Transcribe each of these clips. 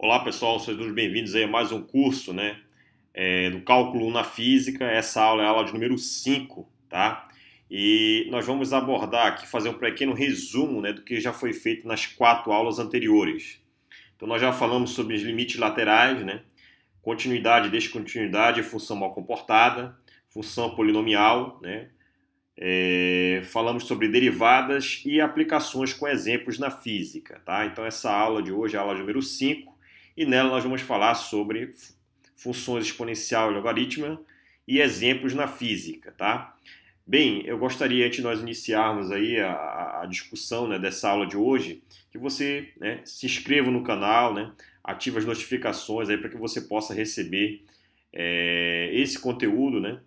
Olá pessoal, sejam bem-vindos a mais um curso né, é, do Cálculo na Física. Essa aula é a aula de número 5, tá? E nós vamos abordar aqui, fazer um pequeno resumo né, do que já foi feito nas quatro aulas anteriores. Então nós já falamos sobre os limites laterais, né, continuidade, descontinuidade, função mal comportada, função polinomial, né, é, falamos sobre derivadas e aplicações com exemplos na física. Tá? Então, essa aula de hoje é a aula número 5 e nela nós vamos falar sobre funções exponencial e logaritmo e exemplos na física, tá? Bem, eu gostaria, antes de nós iniciarmos aí a, a discussão né, dessa aula de hoje, que você né, se inscreva no canal, né, ative as notificações aí para que você possa receber é, esse conteúdo né,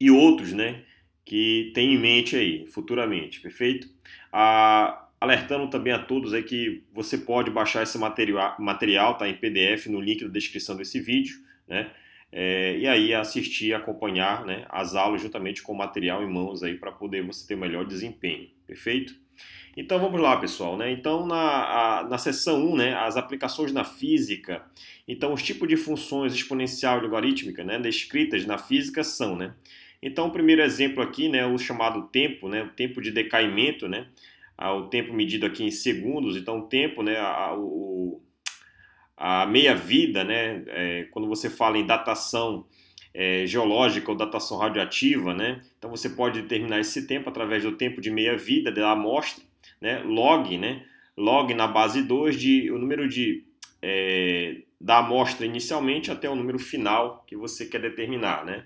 e outros né, que tem em mente aí futuramente, perfeito? Ah, alertando também a todos aí que você pode baixar esse material, material tá em PDF no link da descrição desse vídeo, né? É, e aí assistir, acompanhar né, as aulas juntamente com o material em mãos aí para poder você ter um melhor desempenho, perfeito? Então vamos lá, pessoal. Né? Então, na, a, na seção 1, né, as aplicações na física. Então, os tipos de funções exponencial e logarítmica né, descritas na física são. Né? Então, o primeiro exemplo aqui, né, o chamado tempo, né, o tempo de decaimento, né, o tempo medido aqui em segundos, então o tempo, né, a, o, a meia-vida, né, é, quando você fala em datação é, geológica ou datação radioativa, né, então você pode determinar esse tempo através do tempo de meia-vida da amostra, né, log, né, log na base 2 de o número de é, da amostra inicialmente até o número final que você quer determinar, né?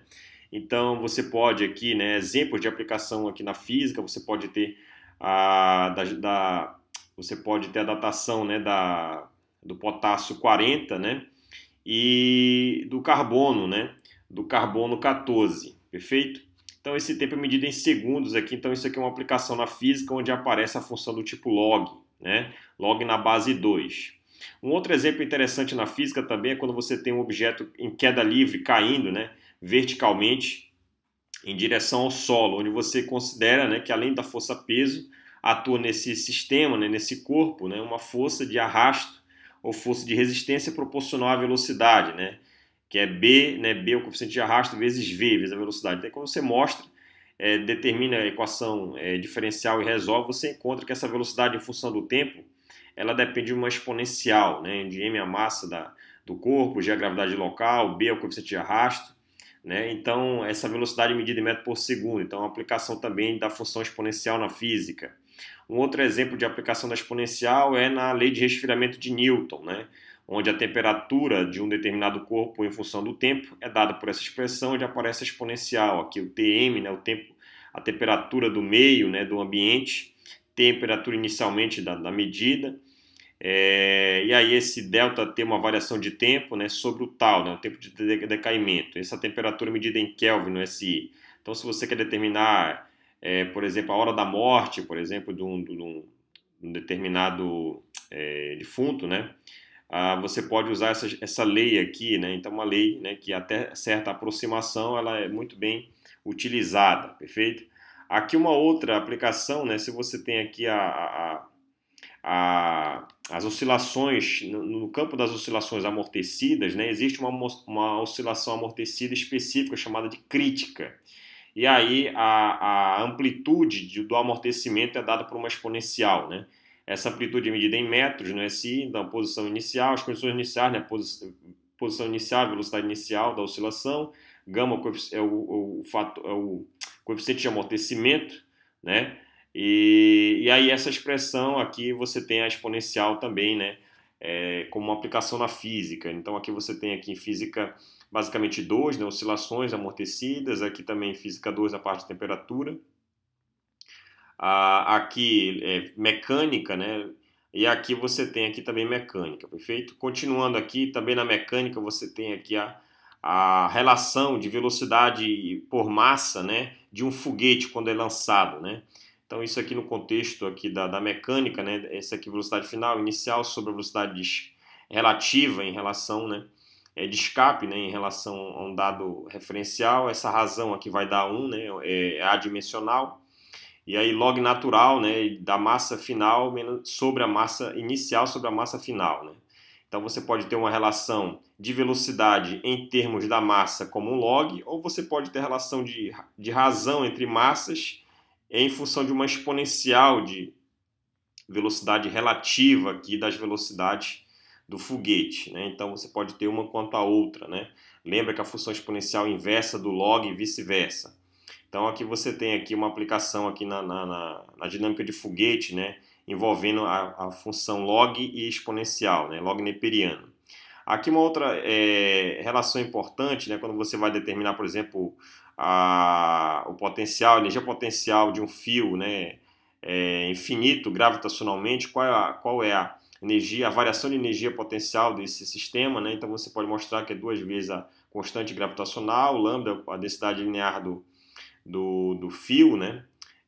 Então você pode aqui, né, exemplos de aplicação aqui na física, você pode ter a, da, da, você pode ter a datação né, da, do potássio 40 né, e do carbono, né, do carbono 14, perfeito? Então esse tempo é medido em segundos aqui, então isso aqui é uma aplicação na física onde aparece a função do tipo log, né, log na base 2. Um outro exemplo interessante na física também é quando você tem um objeto em queda livre caindo, né, verticalmente em direção ao solo, onde você considera, né, que além da força peso, atua nesse sistema, né, nesse corpo, né, uma força de arrasto ou força de resistência proporcional à velocidade, né, que é B, né, B é o coeficiente de arrasto vezes V, vezes a velocidade. Então, quando você mostra, é, determina a equação é, diferencial e resolve, você encontra que essa velocidade em função do tempo, ela depende de uma exponencial, né, de M é a massa da, do corpo, G é a gravidade local, B é o coeficiente de arrasto, né? Então, essa velocidade é medida em metro por segundo. Então, é uma aplicação também da função exponencial na física. Um outro exemplo de aplicação da exponencial é na lei de resfriamento de Newton, né? onde a temperatura de um determinado corpo em função do tempo é dada por essa expressão onde aparece a exponencial, aqui o Tm, né, o tempo, a temperatura do meio, né, do ambiente, temperatura inicialmente da, da medida, é, e aí esse delta tem uma variação de tempo né, sobre o tal, né, o tempo de decaimento, essa temperatura medida em Kelvin no SI. Então se você quer determinar é, por exemplo, a hora da morte, por exemplo, de um, de um, de um determinado é, defunto, né? Ah, você pode usar essa, essa lei aqui, né? Então, uma lei né, que até certa aproximação ela é muito bem utilizada, perfeito? Aqui uma outra aplicação, né? Se você tem aqui a, a, a as oscilações, no, no, campo das oscilações amortecidas, né, existe uma, uma oscilação amortecida específica chamada de crítica e aí a, a amplitude de, do amortecimento é dada por uma exponencial, né? Essa amplitude é medida em metros no né? SI, então posição inicial, as condições iniciais, né? posição inicial, velocidade inicial da oscilação, gama é o, o, o, fato, é o coeficiente de amortecimento, né? E, e aí essa expressão aqui você tem a exponencial também, né? é, como uma aplicação na física. Então aqui você tem aqui física basicamente 2, né, oscilações amortecidas, aqui também física 2 a parte de temperatura. Ah, aqui é, mecânica, né? E aqui você tem aqui também mecânica, perfeito? Continuando aqui, também na mecânica você tem aqui a, a relação de velocidade por massa, né, de um foguete quando é lançado, né? Então, isso aqui no contexto aqui da, da mecânica, né? Essa aqui velocidade final, inicial sobre a velocidade relativa em relação, né? É, de escape, né? Em relação a um dado referencial. Essa razão aqui vai dar 1, né? É, é adimensional. E aí, log natural, né? Da massa final sobre a massa inicial sobre a massa final, né? Então você pode ter uma relação de velocidade em termos da massa como um log, ou você pode ter relação de, de razão entre massas é em função de uma exponencial de velocidade relativa aqui das velocidades do foguete. Né? Então você pode ter uma quanto a outra. Né? Lembra que a função exponencial inversa do log e vice-versa. Então aqui você tem aqui uma aplicação aqui na, na, na, na dinâmica de foguete, né? envolvendo a, a, função log e exponencial, né? log neperiano. Aqui uma outra é, relação importante, né? quando você vai determinar, por exemplo, a, o potencial, a energia potencial de um fio né, é infinito gravitacionalmente, qual é, a, qual é a energia, a variação de energia potencial desse sistema, né? então você pode mostrar que é duas vezes a constante gravitacional, lambda, a densidade linear do, do, do fio, né?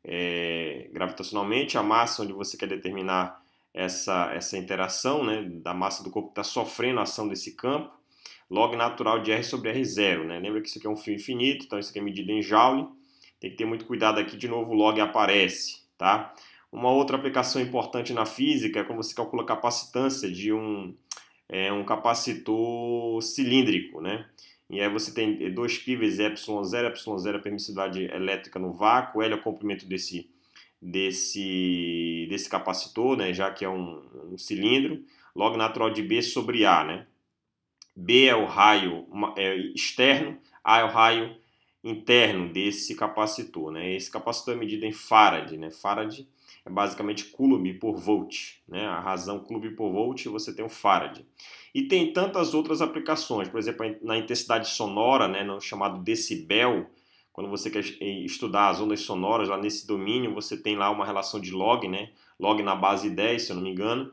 É, gravitacionalmente, a massa onde você quer determinar essa, essa interação né, da massa do corpo que está sofrendo a ação desse campo, log natural de R sobre R0. Né? Lembra que isso aqui é um fio infinito, então isso aqui é medido em Joule. Tem que ter muito cuidado aqui, de novo o log aparece. Tá? Uma outra aplicação importante na física é quando você calcula a capacitância de um, é, um capacitor cilíndrico. Né? E aí você tem dois vezes ε0, ε0 é a permissividade elétrica no vácuo, L é o comprimento desse, desse, desse capacitor, né? já que é um, um cilindro, log natural de B sobre A. Né? B é o raio é, externo, A é o raio interno desse capacitor. Né? Esse capacitor é medido em farad. Né? Farad é basicamente coulomb por volt. Né? A razão coulomb por volt você tem o farad. E tem tantas outras aplicações, por exemplo, na intensidade sonora, né? no chamado decibel, quando você quer estudar as ondas sonoras, lá nesse domínio você tem lá uma relação de log, né? log na base 10, se eu não me engano,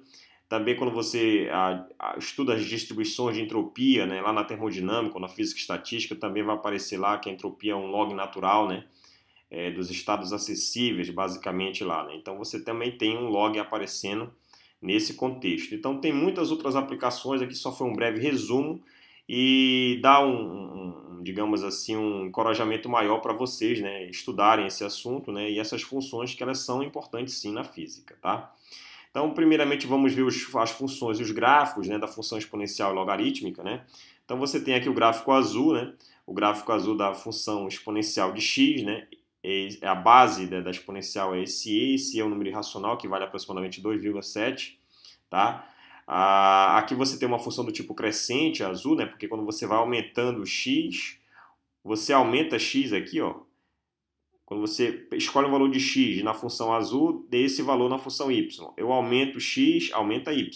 também quando você a, a, estuda as distribuições de entropia, né, lá na termodinâmica, ou na física estatística, também vai aparecer lá que a entropia é um log natural, né, é, dos estados acessíveis, basicamente lá. Né? Então você também tem um log aparecendo nesse contexto. Então tem muitas outras aplicações, aqui só foi um breve resumo e dá um, um digamos assim, um encorajamento maior para vocês né, estudarem esse assunto né, e essas funções que elas são importantes sim na física, tá? Então, primeiramente, vamos ver os, as funções e os gráficos né, da função exponencial logarítmica. Né? Então, você tem aqui o gráfico azul, né? o gráfico azul da função exponencial de x, né? é a base da, né, da exponencial é esse e, esse é um número irracional que vale aproximadamente 2,7. Tá? Ah, aqui você tem uma função do tipo crescente, azul, né? porque quando você vai aumentando o x, você aumenta x aqui, ó, quando você escolhe um valor de x na função azul, dê esse valor na função y. Eu aumento x, aumenta y.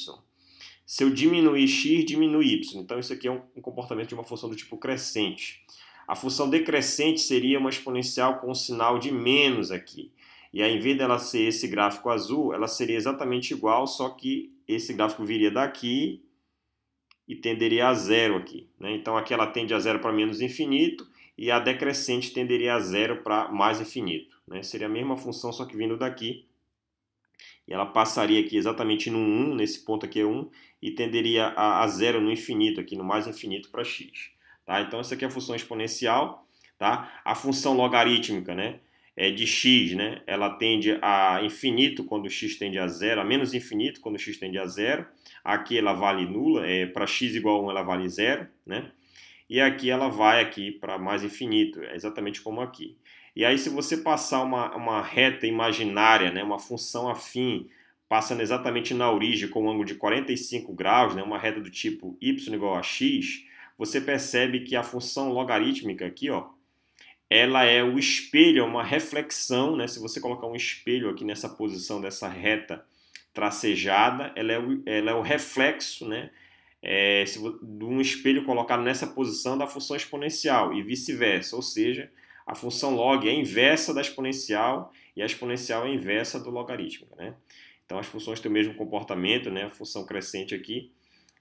Se eu diminuir x, diminui y. Então isso aqui é um comportamento de uma função do tipo crescente. A função decrescente seria uma exponencial com um sinal de menos aqui. E aí, em vez dela ser esse gráfico azul, ela seria exatamente igual, só que esse gráfico viria daqui e tenderia a zero aqui. Né? Então aqui ela tende a zero para menos infinito e a decrescente tenderia a zero para mais infinito. Né? Seria a mesma função, só que vindo daqui. E ela passaria aqui exatamente no 1, nesse ponto aqui é 1, e tenderia a, a zero no infinito, aqui no mais infinito para x. Tá? Então, essa aqui é a função exponencial. Tá? A função logarítmica né, é de x, né, ela tende a infinito quando x tende a zero, a menos infinito quando x tende a zero. Aqui ela vale nula, é, para x igual a 1 ela vale zero. Né? e aqui ela vai aqui para mais infinito, é exatamente como aqui. E aí se você passar uma, uma reta imaginária, né, uma função afim, passando exatamente na origem com um ângulo de 45 graus, né, uma reta do tipo y igual a x, você percebe que a função logarítmica aqui, ó, ela é o espelho, é uma reflexão, né? Se você colocar um espelho aqui nessa posição dessa reta tracejada, ela é o, ela é o reflexo, né? é, se, de um espelho colocado nessa posição da função exponencial e vice-versa, ou seja, a função log é inversa da exponencial e a exponencial é inversa do logaritmo. Né? Então as funções têm o mesmo comportamento, né? a função crescente aqui,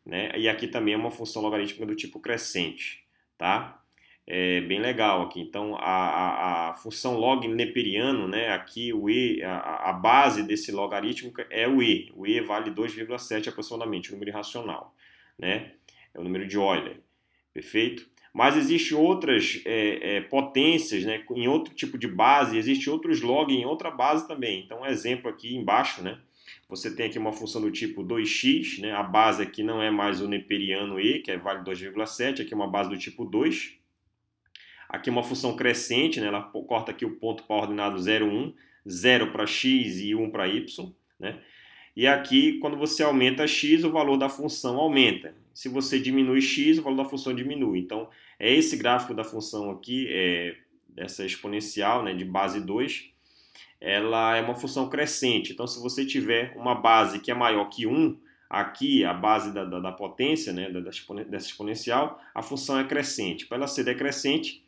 né? e aqui também é uma função logarítmica do tipo crescente. Tá? É bem legal aqui. Então a, a, a função log neperiano, né? aqui o e, a, a base desse logarítmico é o e. O e vale 2,7 aproximadamente, o número irracional né? É o número de Euler, perfeito? Mas existem outras é, é, potências, né? Em outro tipo de base, existe outros log em outra base também. Então, um exemplo aqui embaixo, né? Você tem aqui uma função do tipo 2x, né? A base aqui não é mais o neperiano e, que é vale 2,7, aqui é uma base do tipo 2. Aqui é uma função crescente, né? Ela corta aqui o ponto para ordenado 0, 1, 0 para x e 1 para y, né? E aqui, quando você aumenta x, o valor da função aumenta. Se você diminui x, o valor da função diminui. Então, é esse gráfico da função aqui, é, dessa exponencial né, de base 2, ela é uma função crescente. Então, se você tiver uma base que é maior que 1, aqui, a base da, da, da potência né, da, dessa exponencial, a função é crescente. Para ela ser decrescente,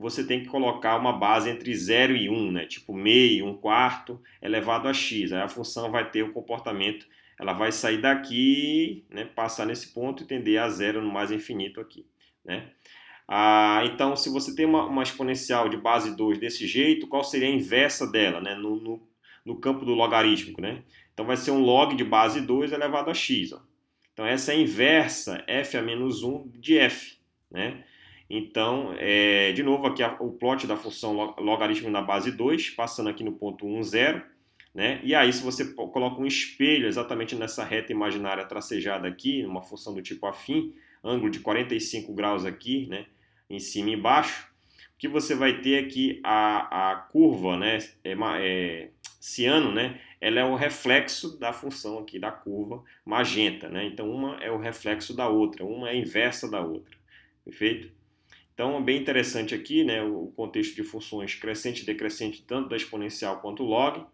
você tem que colocar uma base entre 0 e 1, um, né? tipo meio, 1 um quarto elevado a x. Aí a função vai ter o comportamento, ela vai sair daqui, né? passar nesse ponto e tender a zero no mais infinito aqui. Né? Ah, então, se você tem uma, uma exponencial de base 2 desse jeito, qual seria a inversa dela né? no, no, no campo do logarítmico? Né? Então, vai ser um log de base 2 elevado a x. Ó. Então, essa é a inversa f a menos 1 de f. Né? Então, é, de novo, aqui a, o plot da função logaritmo na base 2, passando aqui no ponto 1, 0. Né? E aí, se você coloca um espelho exatamente nessa reta imaginária tracejada aqui, uma função do tipo afim, ângulo de 45 graus aqui, né? em cima e embaixo, o que você vai ter aqui é a, a curva, né? É, é, ciano, né? Ela é o reflexo da função aqui da curva magenta, né? Então, uma é o reflexo da outra, uma é inversa da outra. Perfeito? Então, bem interessante aqui né, o contexto de funções crescente e decrescente, tanto da exponencial quanto log.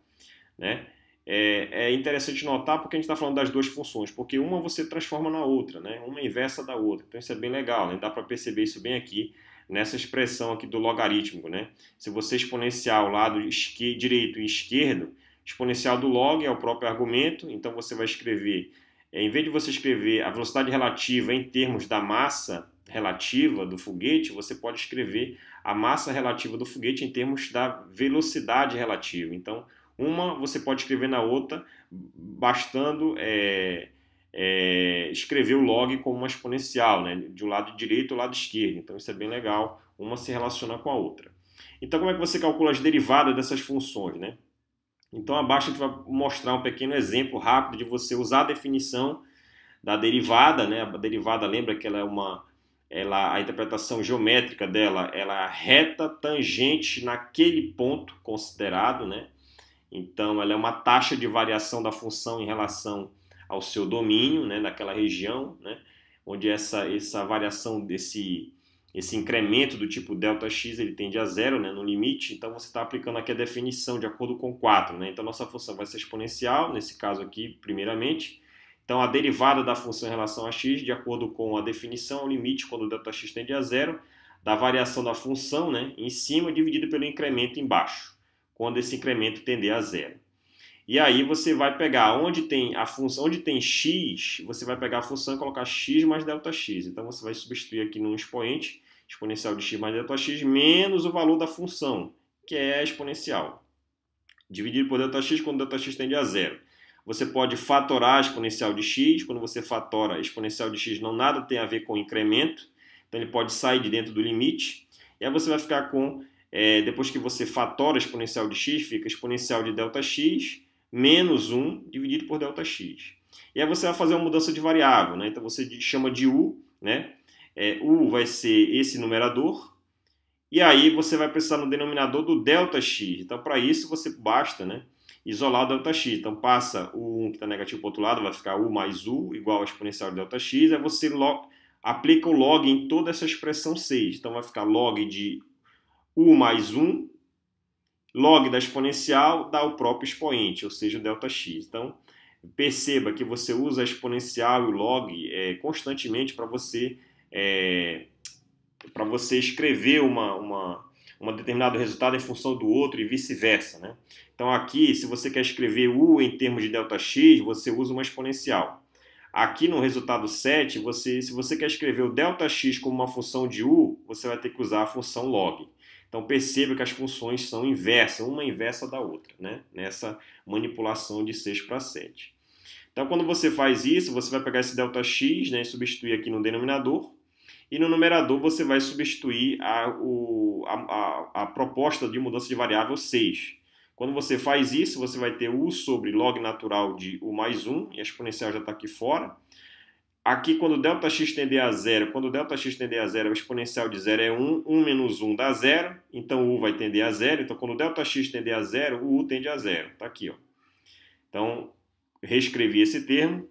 Né? É, é interessante notar porque a gente está falando das duas funções, porque uma você transforma na outra, né? uma inversa da outra. Então, isso é bem legal, né? dá para perceber isso bem aqui nessa expressão aqui do logarítmico. Né? Se você exponenciar o lado direito e esquerdo, exponencial do log é o próprio argumento, então você vai escrever, é, em vez de você escrever a velocidade relativa em termos da massa relativa do foguete, você pode escrever a massa relativa do foguete em termos da velocidade relativa. Então, uma você pode escrever na outra, bastando é, é, escrever o log como uma exponencial, né? de um lado direito ao lado esquerdo. Então, isso é bem legal, uma se relaciona com a outra. Então, como é que você calcula as derivadas dessas funções? Né? Então, abaixo a gente vai mostrar um pequeno exemplo rápido de você usar a definição da derivada. Né? A derivada, lembra que ela é uma ela, a interpretação geométrica dela, ela é reta tangente naquele ponto considerado, né? Então, ela é uma taxa de variação da função em relação ao seu domínio, né, naquela região, né, onde essa, essa variação desse esse incremento do tipo delta x ele tende a zero, né, no limite. Então você está aplicando aqui a definição de acordo com 4, né. Então nossa função vai ser exponencial nesse caso aqui, primeiramente, então, a derivada da função em relação a x, de acordo com a definição, o limite, quando Δx tende a zero, da variação da função né, em cima dividido pelo incremento embaixo, quando esse incremento tender a zero. E aí você vai pegar onde tem a função, onde tem x, você vai pegar a função e colocar x mais delta x. Então você vai substituir aqui no expoente, exponencial de x mais delta x menos o valor da função, que é a exponencial, dividido por delta x quando delta x tende a zero. Você pode fatorar a exponencial de x. Quando você fatora a exponencial de x, não nada tem a ver com incremento. Então ele pode sair de dentro do limite. E aí você vai ficar com, é, depois que você fatora a exponencial de x, fica exponencial de Δx menos 1 dividido por Δx. E aí você vai fazer uma mudança de variável. Né? Então você chama de u. Né? É, u vai ser esse numerador. E aí você vai precisar no denominador do Δx. Então para isso você basta... né? isolado delta x. Então passa o 1 que está negativo para o outro lado, vai ficar u mais u igual a exponencial de delta x, aí você log, aplica o log em toda essa expressão 6. Então vai ficar log de u mais 1, log da exponencial dá o próprio expoente, ou seja, o delta x. Então perceba que você usa a exponencial e o log é, constantemente para você, é, você escrever uma, uma um determinado resultado em função do outro e vice-versa. Né? Então aqui, se você quer escrever U em termos de Δx, você usa uma exponencial. Aqui no resultado 7, você, se você quer escrever o Δx como uma função de U, você vai ter que usar a função log. Então perceba que as funções são inversas, uma inversa da outra, né? nessa manipulação de 6 para 7. Então quando você faz isso, você vai pegar esse Δx né, e substituir aqui no denominador, e no numerador você vai substituir a, o, a, a, a proposta de mudança de variável 6. Quando você faz isso, você vai ter u sobre log natural de u mais 1, e a exponencial já está aqui fora. Aqui, quando Δx tender a zero, quando Δx tender a zero, o exponencial de zero é 1, 1 menos 1 dá zero, então u vai tender a zero. Então, quando Δx tender a zero, o u tende a zero. Está aqui. Ó. Então, reescrevi esse termo.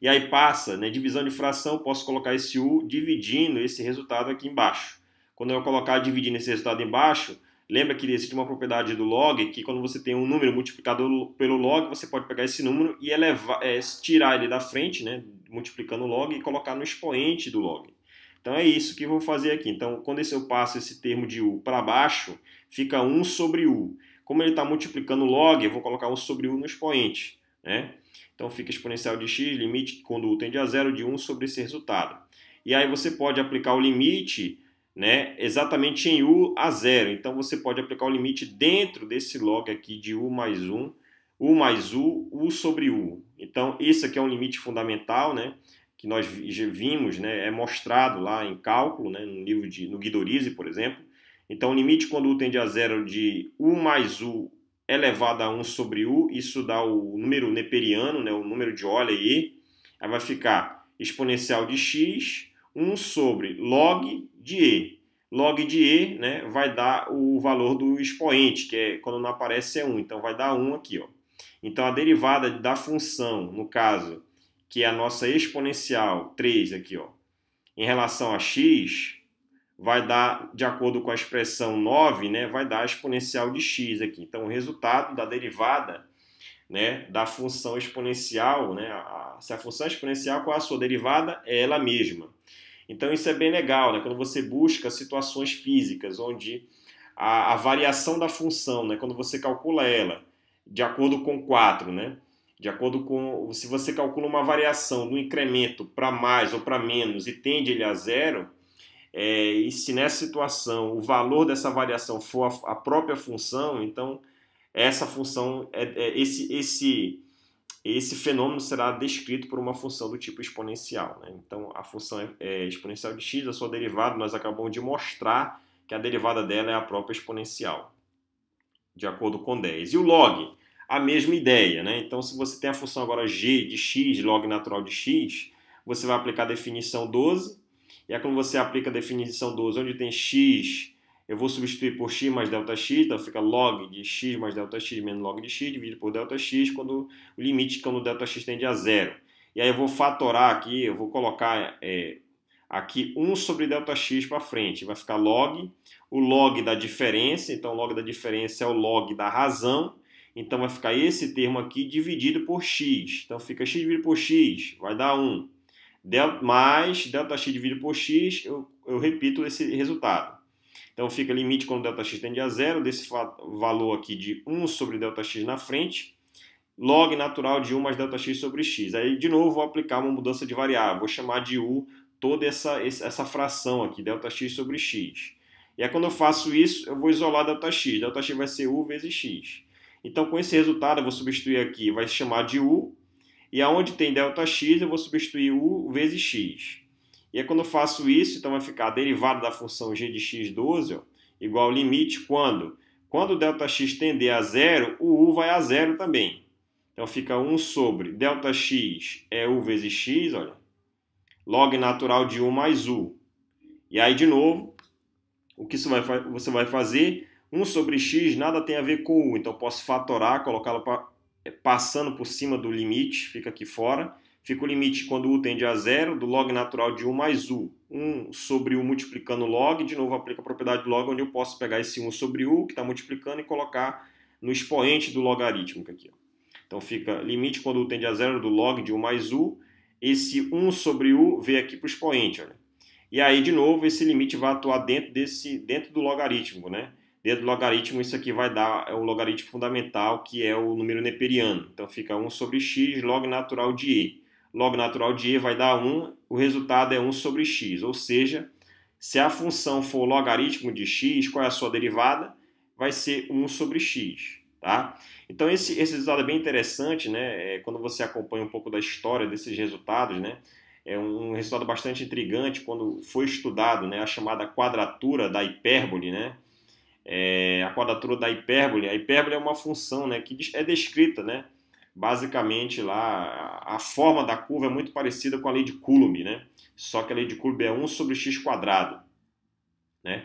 E aí passa, né, divisão de fração, posso colocar esse U dividindo esse resultado aqui embaixo. Quando eu colocar dividindo esse resultado embaixo, lembra que existe uma propriedade do log, que quando você tem um número multiplicado pelo log, você pode pegar esse número e elevar, é, tirar ele da frente, né, multiplicando o log, e colocar no expoente do log. Então é isso que eu vou fazer aqui. Então, quando eu passo esse termo de U para baixo, fica 1 sobre U. Como ele está multiplicando o log, eu vou colocar 1 sobre U no expoente. Né? Então fica exponencial de x, limite quando u tende a zero de 1 sobre esse resultado. E aí você pode aplicar o limite né, exatamente em u a zero. Então você pode aplicar o limite dentro desse log aqui de u mais 1, u mais u, u sobre u. Então esse aqui é um limite fundamental, né? que nós vimos, né, é mostrado lá em cálculo, né, no livro de no Guidorize, por exemplo. Então, o limite quando u tende a zero de u mais u elevado é a 1 sobre U, isso dá o número neperiano, né, o número de Euler aí, aí vai ficar exponencial de x, 1 sobre log de E. Log de E né, vai dar o valor do expoente, que é quando não aparece é 1, então vai dar 1 aqui. Ó. Então a derivada da função, no caso, que é a nossa exponencial 3 aqui, ó, em relação a x, vai dar, de acordo com a expressão 9, né, vai dar a exponencial de x aqui. Então, o resultado da derivada né, da função exponencial, né, a, se a função é exponencial, qual é a sua derivada? É ela mesma. Então, isso é bem legal, né, quando você busca situações físicas onde a, a variação da função, né, quando você calcula ela de acordo com 4, né, de acordo com se você calcula uma variação do incremento para mais ou para menos e tende ele a zero, é, e se nessa situação o valor dessa variação for a, a própria função, então essa função, é, é, esse, esse, esse fenômeno será descrito por uma função do tipo exponencial. Né? Então a função é, é exponencial de x, a sua derivada, nós acabamos de mostrar que a derivada dela é a própria exponencial, de acordo com 10. E o log, a mesma ideia. Né? Então se você tem a função agora g de x, log natural de x, você vai aplicar a definição 12 e é quando você aplica a definição do uso, onde tem x, eu vou substituir por x mais delta x, então fica log de x mais delta x menos log de x dividido por delta x, quando o limite quando delta x tende a zero. E aí eu vou fatorar aqui, eu vou colocar é, aqui 1 sobre delta x para frente, vai ficar log, o log da diferença, então log da diferença é o log da razão, então vai ficar esse termo aqui dividido por x, então fica x dividido por x, vai dar 1. Del, mais ΔX dividido por x, eu, eu repito esse resultado. Então fica limite quando ΔX tende a zero, desse valor aqui de 1 sobre ΔX na frente, log natural de 1 mais ΔX sobre x. Aí, de novo, vou aplicar uma mudança de variável, vou chamar de u toda essa, essa fração aqui, ΔX sobre x. E aí, quando eu faço isso, eu vou isolar ΔX. ΔX vai ser u vezes x. Então, com esse resultado, eu vou substituir aqui, vai chamar de u e aonde tem Δx, eu vou substituir u vezes x. E aí, quando eu faço isso, então vai ficar a derivada da função g de x12 ó, igual ao limite quando? Quando Δx tender a zero, o u vai a zero também. Então fica 1 sobre Δx é u vezes x, olha, log natural de u mais u. E aí, de novo, o que você vai fazer? 1 sobre x nada tem a ver com u, então posso fatorar, colocá-lo para é, passando por cima do limite, fica aqui fora. Fica o limite quando u tende a zero do log natural de u mais u. 1 sobre u multiplicando log, de novo aplica a propriedade log, onde eu posso pegar esse 1 sobre u que está multiplicando e colocar no expoente do logarítmico é aqui. Ó. Então fica limite quando u tende a zero do log de u mais u. Esse 1 sobre u vem aqui para o expoente. Olha. E aí, de novo, esse limite vai atuar dentro, desse, dentro do logaritmo, né? dentro do logaritmo, isso aqui vai dar é o logaritmo fundamental, que é o número neperiano. Então fica 1 sobre x log natural de e. Log natural de e vai dar 1, o resultado é 1 sobre x. Ou seja, se a função for logaritmo de x, qual é a sua derivada? Vai ser 1 sobre x. Tá? Então esse, esse resultado é bem interessante, né? É, quando você acompanha um pouco da história desses resultados, né? é um resultado bastante intrigante quando foi estudado né, a chamada quadratura da hipérbole, né, é, a quadratura da hipérbole. A hipérbole é uma função né, que é descrita, né? Basicamente lá, a forma da curva é muito parecida com a lei de Coulomb, né? Só que a lei de Coulomb é 1 sobre x quadrado, né?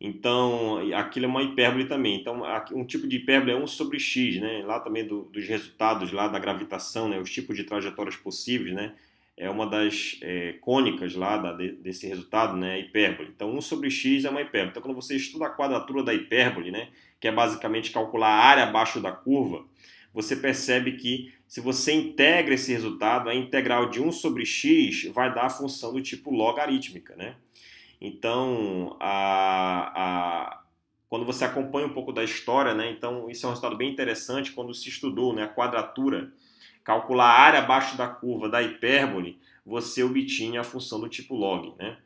Então, aquilo é uma hipérbole também. Então, um tipo de hipérbole é 1 sobre x, né? Lá também do, dos resultados lá da gravitação, né? Os tipos de trajetórias possíveis, né? é uma das é, cônicas lá da, desse resultado, né, hipérbole. Então, 1 sobre x é uma hipérbole. Então, quando você estuda a quadratura da hipérbole, né, que é basicamente calcular a área abaixo da curva, você percebe que se você integra esse resultado, a integral de 1 sobre x vai dar a função do tipo logarítmica. Né? Então, a, a, quando você acompanha um pouco da história, né, então isso é um resultado bem interessante quando se estudou né, a quadratura calcular a área abaixo da curva da hipérbole, você obtinha a função do tipo log. Né?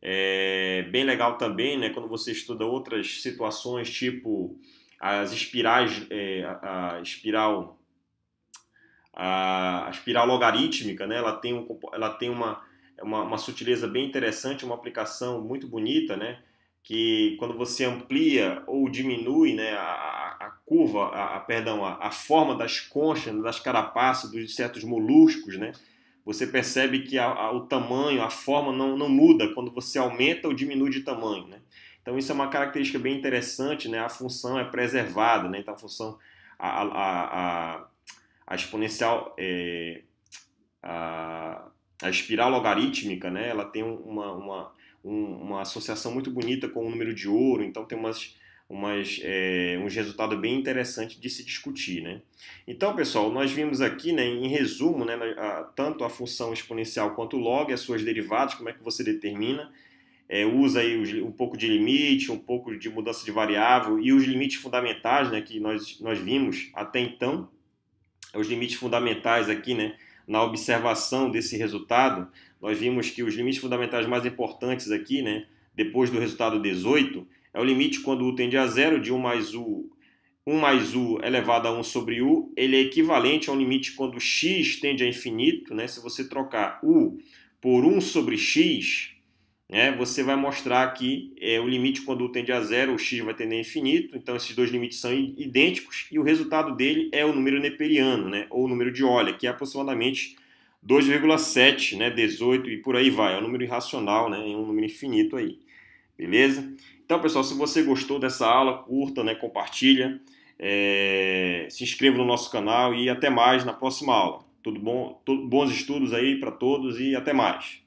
É bem legal também né, quando você estuda outras situações, tipo as espirais, é, a, a, espiral, a, espiral logarítmica, né? ela tem, um, ela tem uma, uma, uma sutileza bem interessante, uma aplicação muito bonita, né? que quando você amplia ou diminui né, a, a curva, a, a perdão, a, a, forma das conchas, das carapaças, dos certos moluscos, né? Você percebe que a, o tamanho, a forma não, não muda quando você aumenta ou diminui de tamanho, né? Então isso é uma característica bem interessante, né? A função é preservada, né? Então a função, a, a, exponencial, é, a, a espiral logarítmica, né? Ela tem uma, uma, um, uma associação muito bonita com o número de ouro, então tem umas umas, é, eh, uns resultados bem interessantes de se discutir. Né? Então, pessoal, nós vimos aqui, né, em resumo, né, a, tanto a função exponencial quanto o log, as suas derivadas, como é que você determina, é, usa aí um pouco de limite, um pouco de mudança de variável e os limites fundamentais né, que nós, nós vimos até então, os limites fundamentais aqui, né, na observação desse resultado, nós vimos que os limites fundamentais mais importantes aqui, né, depois do resultado 18, é o limite quando u tende a zero de 1 mais u, 1 mais u elevado a 1 sobre u. Ele é equivalente ao limite quando x tende a infinito. Né? Se você trocar u por 1 sobre x, né, você vai mostrar que é, o limite quando u tende a zero, o x vai tender a infinito. Então, esses dois limites são idênticos e o resultado dele é o número neperiano, né, ou o número de Euler, que é aproximadamente 2,7, né, 18 e por aí vai. É um número irracional, né, é um número infinito aí. Beleza? Então, pessoal, se você gostou dessa aula, curta, né, compartilha, é, se inscreva no nosso canal e até mais na próxima aula. Tudo bom? Tudo, bons estudos aí para todos e até mais.